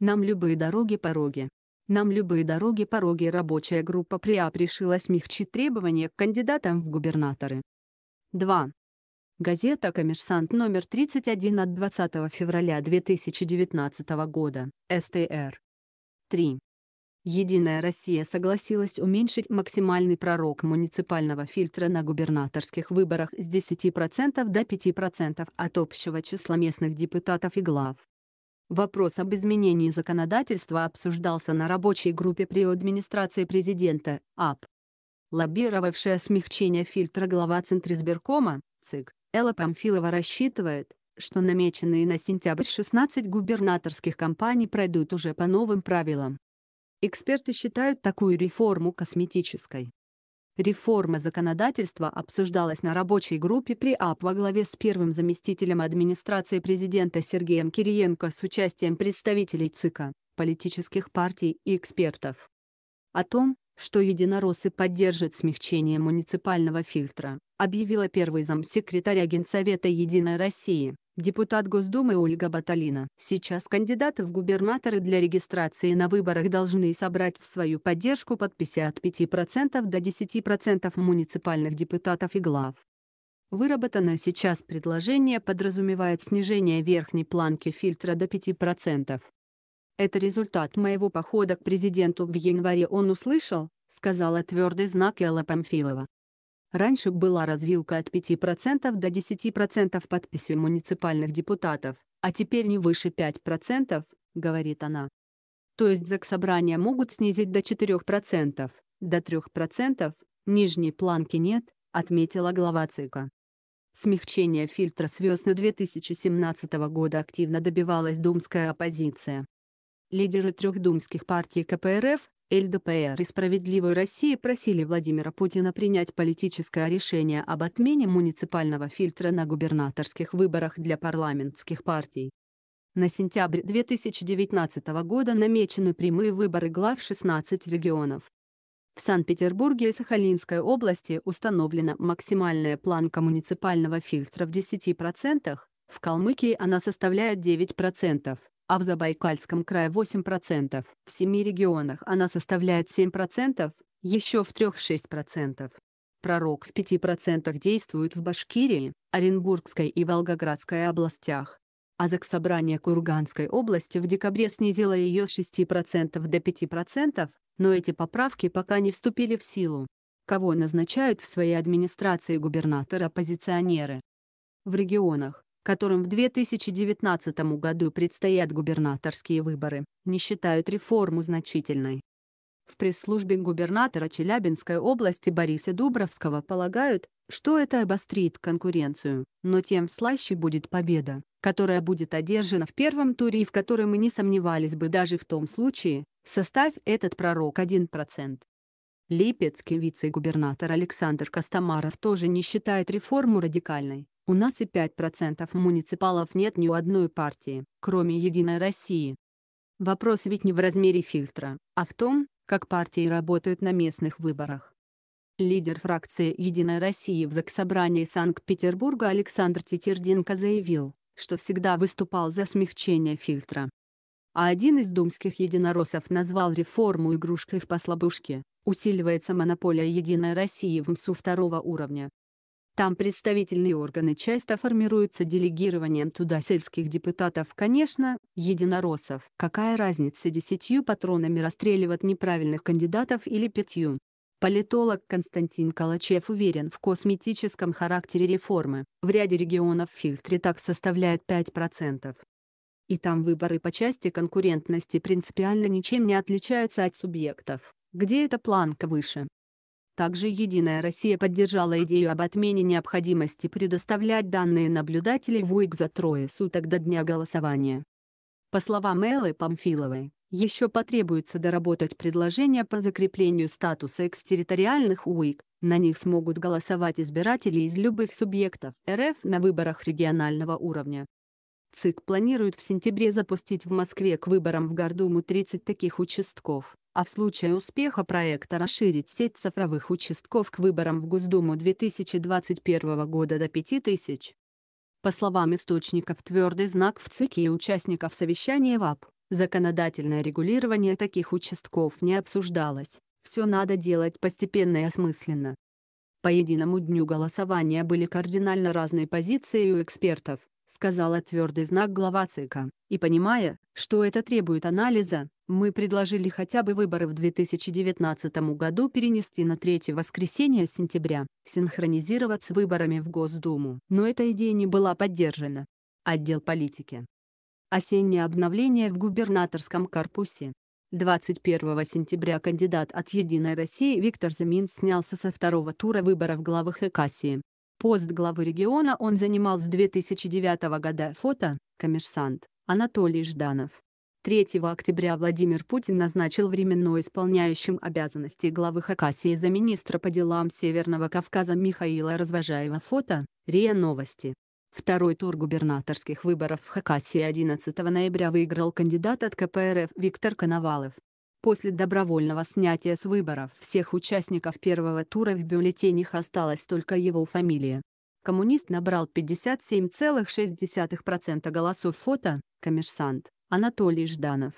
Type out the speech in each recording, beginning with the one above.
Нам любые дороги пороги. Нам любые дороги пороги рабочая группа ПРИАП решила смягчить требования к кандидатам в губернаторы. 2. Газета «Коммерсант» номер 31 от 20 февраля 2019 года, СТР. 3. Единая Россия согласилась уменьшить максимальный пророк муниципального фильтра на губернаторских выборах с 10% до 5% от общего числа местных депутатов и глав. Вопрос об изменении законодательства обсуждался на рабочей группе при администрации президента, АП. Лоббировавшая смягчение фильтра глава Центризбиркома, ЦИК, Элла Памфилова рассчитывает, что намеченные на сентябрь 16 губернаторских компаний пройдут уже по новым правилам. Эксперты считают такую реформу косметической. Реформа законодательства обсуждалась на рабочей группе при АП во главе с первым заместителем администрации президента Сергеем Кириенко с участием представителей ЦИКа, политических партий и экспертов. О том, что единороссы поддержат смягчение муниципального фильтра, объявила первый замсекретаря Генсовета «Единой России» депутат Госдумы Ольга Баталина. Сейчас кандидаты в губернаторы для регистрации на выборах должны собрать в свою поддержку подписи от 5% до 10% муниципальных депутатов и глав. Выработанное сейчас предложение подразумевает снижение верхней планки фильтра до 5%. «Это результат моего похода к президенту в январе он услышал», сказала твердый знак Элла Памфилова. Раньше была развилка от 5% до 10% подписью муниципальных депутатов, а теперь не выше 5%, говорит она. То есть ЗАГС могут снизить до 4%, до 3%, нижней планки нет, отметила глава ЦИКа. Смягчение фильтра с весны 2017 года активно добивалась думская оппозиция. Лидеры трех думских партий КПРФ, ЛДПР и «Справедливой России» просили Владимира Путина принять политическое решение об отмене муниципального фильтра на губернаторских выборах для парламентских партий. На сентябрь 2019 года намечены прямые выборы глав 16 регионов. В Санкт-Петербурге и Сахалинской области установлена максимальная планка муниципального фильтра в 10%, в Калмыкии она составляет 9%, а в Забайкальском крае 8%. В семи регионах она составляет 7%, еще в трех 6%. Пророк в 5% действует в Башкирии, Оренбургской и Волгоградской областях. А Заксобрание Курганской области в декабре снизило ее с 6% до 5%, но эти поправки пока не вступили в силу. Кого назначают в своей администрации губернатора-оппозиционеры? В регионах которым в 2019 году предстоят губернаторские выборы, не считают реформу значительной. В пресс-службе губернатора Челябинской области Бориса Дубровского полагают, что это обострит конкуренцию, но тем слаще будет победа, которая будет одержана в первом туре и в которой мы не сомневались бы даже в том случае, составь этот пророк 1%. Липецкий вице-губернатор Александр Костомаров тоже не считает реформу радикальной, у нас и 5% муниципалов нет ни у одной партии, кроме «Единой России». Вопрос ведь не в размере фильтра, а в том, как партии работают на местных выборах. Лидер фракции «Единой России» в Заксобрании Санкт-Петербурга Александр Тетерденко заявил, что всегда выступал за смягчение фильтра. А один из думских единороссов назвал реформу игрушкой в послабушке, усиливается монополия «Единой России» в МСУ второго уровня. Там представительные органы часто формируются делегированием туда сельских депутатов, конечно, единороссов. Какая разница десятью патронами расстреливать неправильных кандидатов или пятью? Политолог Константин Калачев уверен в косметическом характере реформы. В ряде регионов фильтр так составляет 5%. И там выборы по части конкурентности принципиально ничем не отличаются от субъектов, где эта планка выше. Также «Единая Россия» поддержала идею об отмене необходимости предоставлять данные наблюдателей в УИК за трое суток до дня голосования. По словам Эллы Памфиловой, еще потребуется доработать предложение по закреплению статуса экстерриториальных УИК, на них смогут голосовать избиратели из любых субъектов РФ на выборах регионального уровня. ЦИК планирует в сентябре запустить в Москве к выборам в Гордуму 30 таких участков, а в случае успеха проекта расширить сеть цифровых участков к выборам в Госдуму 2021 года до 5000. По словам источников твердый знак в ЦИКе и участников совещания ВАП, законодательное регулирование таких участков не обсуждалось, все надо делать постепенно и осмысленно. По единому дню голосования были кардинально разные позиции у экспертов, сказала твердый знак глава ЦИКа. И понимая, что это требует анализа, мы предложили хотя бы выборы в 2019 году перенести на третье воскресенье сентября, синхронизировать с выборами в Госдуму. Но эта идея не была поддержана. Отдел политики. Осеннее обновление в губернаторском корпусе. 21 сентября кандидат от «Единой России» Виктор Замин снялся со второго тура выборов главы Хакасии. Пост главы региона он занимал с 2009 года. Фото, коммерсант, Анатолий Жданов. 3 октября Владимир Путин назначил временно исполняющим обязанности главы Хакасии за министра по делам Северного Кавказа Михаила Развожаева фото, РИА Новости. Второй тур губернаторских выборов в Хакасии 11 ноября выиграл кандидат от КПРФ Виктор Коновалов. После добровольного снятия с выборов всех участников первого тура в бюллетенях осталась только его фамилия. Коммунист набрал 57,6% голосов фото, коммерсант, Анатолий Жданов.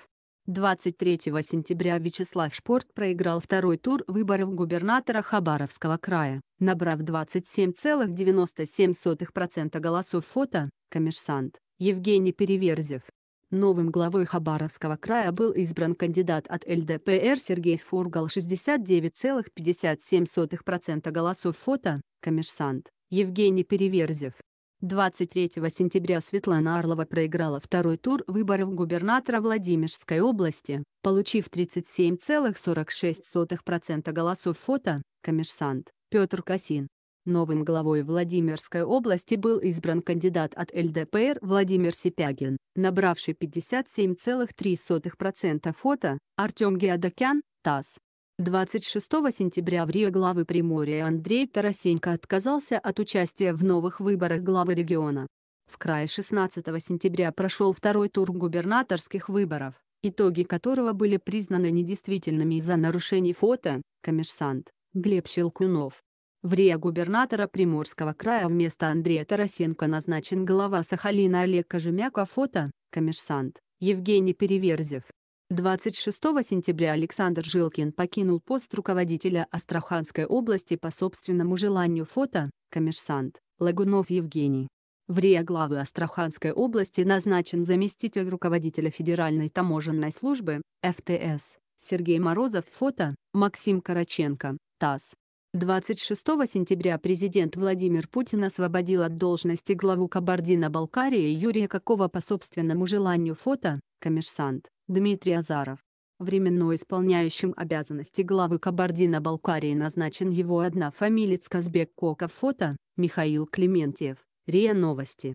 23 сентября Вячеслав Шпорт проиграл второй тур выборов губернатора Хабаровского края, набрав 27,97% голосов фото, коммерсант, Евгений Переверзев. Новым главой Хабаровского края был избран кандидат от ЛДПР Сергей Фургал 69,57% голосов фото, коммерсант, Евгений Переверзев. 23 сентября Светлана Орлова проиграла второй тур выборов губернатора Владимирской области, получив 37,46% голосов фото, коммерсант, Петр Касин. Новым главой Владимирской области был избран кандидат от ЛДПР Владимир Сипягин, набравший 57,3% фото, Артем Геадокян, ТАСС. 26 сентября в Рио главы Приморья Андрей Тарасенко отказался от участия в новых выборах главы региона. В крае 16 сентября прошел второй тур губернаторских выборов, итоги которого были признаны недействительными из-за нарушений фото, коммерсант, Глеб Щелкунов в РИА губернатора Приморского края вместо Андрея Тарасенко назначен глава Сахалина Олег Кожемяка фото, коммерсант, Евгений Переверзев. 26 сентября Александр Жилкин покинул пост руководителя Астраханской области по собственному желанию фото, коммерсант, Лагунов Евгений. В РИА главы Астраханской области назначен заместитель руководителя Федеральной таможенной службы, ФТС, Сергей Морозов фото, Максим Караченко, ТАСС. 26 сентября президент Владимир Путин освободил от должности главу Кабардино-Балкарии Юрия Какова по собственному желанию фото, коммерсант, Дмитрий Азаров. Временно исполняющим обязанности главы Кабардино-Балкарии назначен его одна однофамилец Казбек Коков фото, Михаил Клементьев, РИА Новости.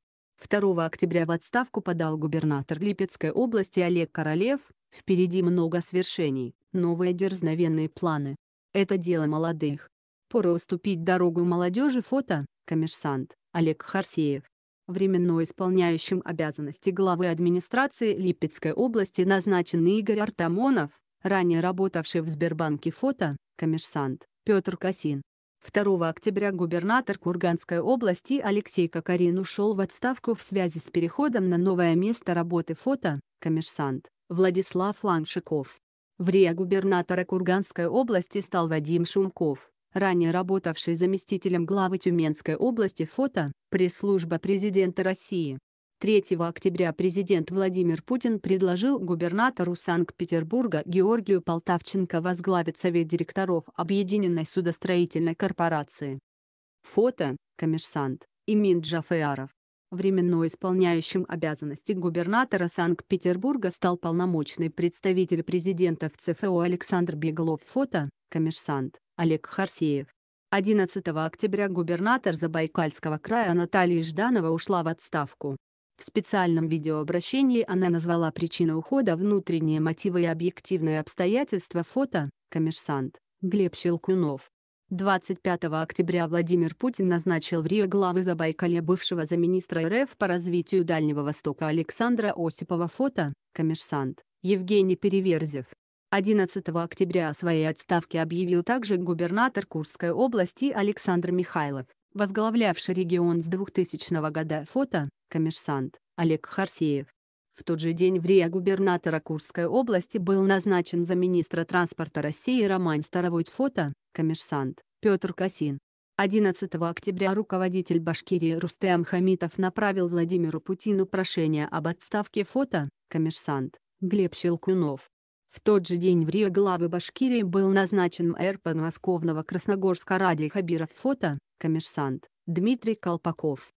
2 октября в отставку подал губернатор Липецкой области Олег Королев, впереди много свершений, новые дерзновенные планы. Это дело молодых опоры уступить дорогу молодежи фото, коммерсант, Олег Харсеев. Временно исполняющим обязанности главы администрации Липецкой области назначен Игорь Артамонов, ранее работавший в Сбербанке фото, коммерсант, Петр Касин 2 октября губернатор Курганской области Алексей Кокарин ушел в отставку в связи с переходом на новое место работы фото, коммерсант, Владислав Ланшиков. В РИА губернатора Курганской области стал Вадим Шумков ранее работавший заместителем главы Тюменской области фото, пресс-служба президента России. 3 октября президент Владимир Путин предложил губернатору Санкт-Петербурга Георгию Полтавченко возглавить Совет директоров Объединенной судостроительной корпорации. Фото, коммерсант, Имин Джафеяров. Временно исполняющим обязанности губернатора Санкт-Петербурга стал полномочный представитель президента в ЦФО Александр Беглов. Фото, коммерсант. Олег Харсеев. 11 октября губернатор Забайкальского края Наталья Жданова ушла в отставку. В специальном видеообращении она назвала причину ухода внутренние мотивы и объективные обстоятельства фото, коммерсант, Глеб Щелкунов. 25 октября Владимир Путин назначил в Рио главы Забайкалья бывшего замминистра РФ по развитию Дальнего Востока Александра Осипова фото, коммерсант, Евгений Переверзев. 11 октября о своей отставке объявил также губернатор Курской области Александр Михайлов, возглавлявший регион с 2000 года фото, коммерсант, Олег Харсеев. В тот же день в РИА губернатора Курской области был назначен за министра транспорта России Роман Старовойт. фото, коммерсант, Петр Касин. 11 октября руководитель Башкирии Рустем Хамитов направил Владимиру Путину прошение об отставке фото, коммерсант, Глеб Щелкунов. В тот же день в Рио главы Башкирии был назначен мэр подмосковного Красногорска Ради Хабиров фото, коммерсант, Дмитрий Колпаков.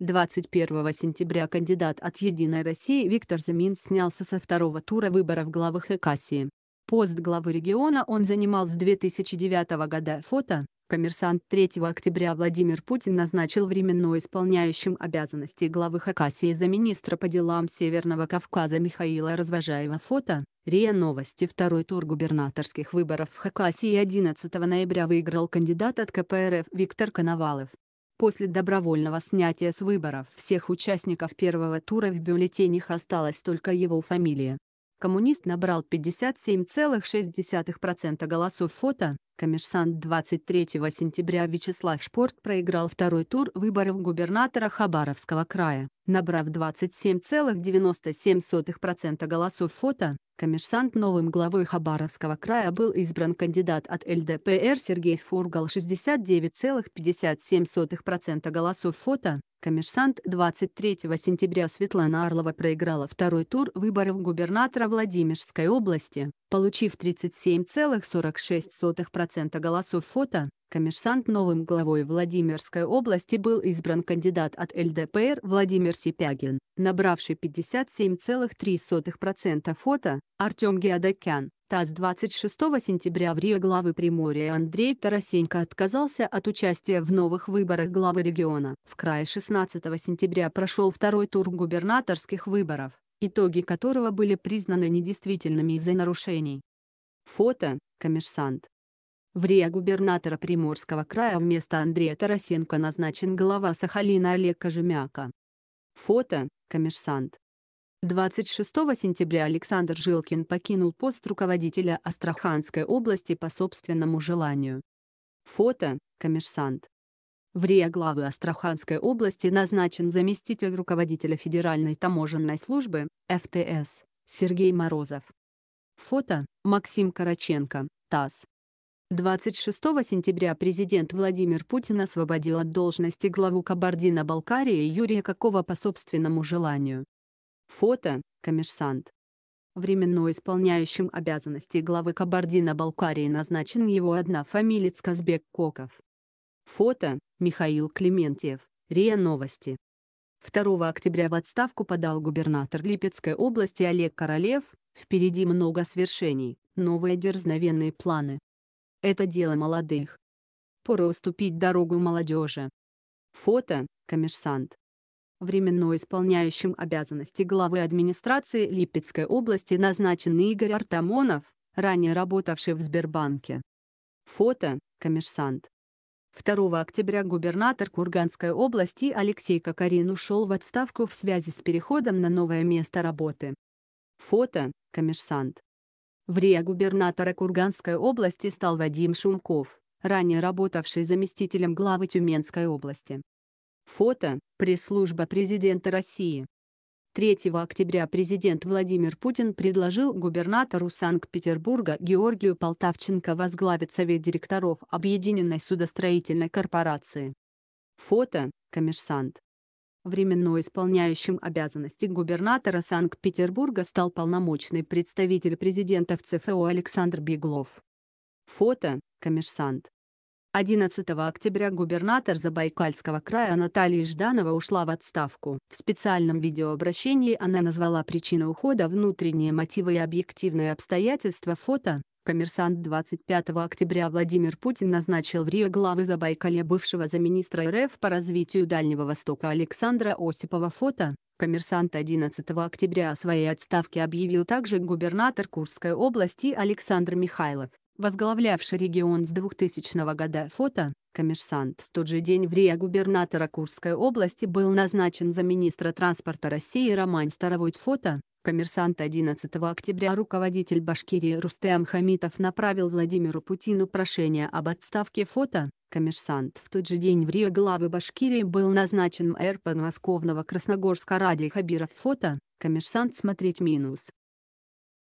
21 сентября кандидат от «Единой России» Виктор Замин снялся со второго тура выборов главы Хакасии. Пост главы региона он занимал с 2009 года. Фото. Коммерсант 3 октября Владимир Путин назначил временно исполняющим обязанности главы Хакасии за министра по делам Северного Кавказа Михаила Развожаева. Фото. РИА Новости Второй тур губернаторских выборов в Хакасии 11 ноября выиграл кандидат от КПРФ Виктор Коновалов. После добровольного снятия с выборов всех участников первого тура в бюллетенях осталась только его фамилия. Коммунист набрал 57,6% голосов фото, коммерсант 23 сентября Вячеслав Шпорт проиграл второй тур выборов губернатора Хабаровского края, набрав 27,97% голосов фото, Коммерсант новым главой Хабаровского края был избран кандидат от ЛДПР Сергей Фургал 69,57% голосов фото. Коммерсант 23 сентября Светлана Орлова проиграла второй тур выборов губернатора Владимирской области, получив 37,46% голосов фото. Коммерсант новым главой Владимирской области был избран кандидат от ЛДПР Владимир Сипягин, набравший 57,3% фото, Артем Геодокян. ТАСС 26 сентября в Рио главы Приморья Андрей Тарасенко отказался от участия в новых выборах главы региона. В крае 16 сентября прошел второй тур губернаторских выборов, итоги которого были признаны недействительными из-за нарушений. Фото, коммерсант. В РИА губернатора Приморского края вместо Андрея Тарасенко назначен глава Сахалина Олег Кожемяка. Фото, коммерсант. 26 сентября Александр Жилкин покинул пост руководителя Астраханской области по собственному желанию. Фото, коммерсант. В РИА главы Астраханской области назначен заместитель руководителя Федеральной таможенной службы, ФТС, Сергей Морозов. Фото, Максим Караченко, ТАСС. 26 сентября президент Владимир Путин освободил от должности главу Кабардино-Балкарии Юрия Какова по собственному желанию. Фото, коммерсант. Временно исполняющим обязанности главы Кабардино-Балкарии назначен его одна однофамилец Казбек Коков. Фото, Михаил Клементьев, РИА Новости. 2 октября в отставку подал губернатор Липецкой области Олег Королев, впереди много свершений, новые дерзновенные планы. Это дело молодых. Пора уступить дорогу молодежи. Фото, коммерсант. Временно исполняющим обязанности главы администрации Липецкой области назначен Игорь Артамонов, ранее работавший в Сбербанке. Фото, коммерсант. 2 октября губернатор Курганской области Алексей Кокарин ушел в отставку в связи с переходом на новое место работы. Фото, коммерсант. ВРИА губернатора Курганской области стал Вадим Шумков, ранее работавший заместителем главы Тюменской области. Фото – пресс-служба президента России. 3 октября президент Владимир Путин предложил губернатору Санкт-Петербурга Георгию Полтавченко возглавить Совет директоров Объединенной судостроительной корпорации. Фото – коммерсант. Временно исполняющим обязанности губернатора Санкт-Петербурга стал полномочный представитель президента в ЦФО Александр Беглов. Фото, коммерсант. 11 октября губернатор Забайкальского края Наталья Жданова ушла в отставку. В специальном видеообращении она назвала причину ухода внутренние мотивы и объективные обстоятельства фото, Коммерсант 25 октября Владимир Путин назначил в Рио главы Забайкалья бывшего замминистра РФ по развитию Дальнего Востока Александра Осипова фото. Коммерсант 11 октября о своей отставке объявил также губернатор Курской области Александр Михайлов, возглавлявший регион с 2000 года фото. Коммерсант. В тот же день в РИА губернатора Курской области был назначен замминистра транспорта России Роман Старовойт фото. «Коммерсант» 11 октября руководитель Башкирии Рустем Хамитов направил Владимиру Путину прошение об отставке фото «Коммерсант». В тот же день в Рио главы Башкирии был назначен мэр подмосковного Красногорска Ради Хабиров фото «Коммерсант» смотреть минус.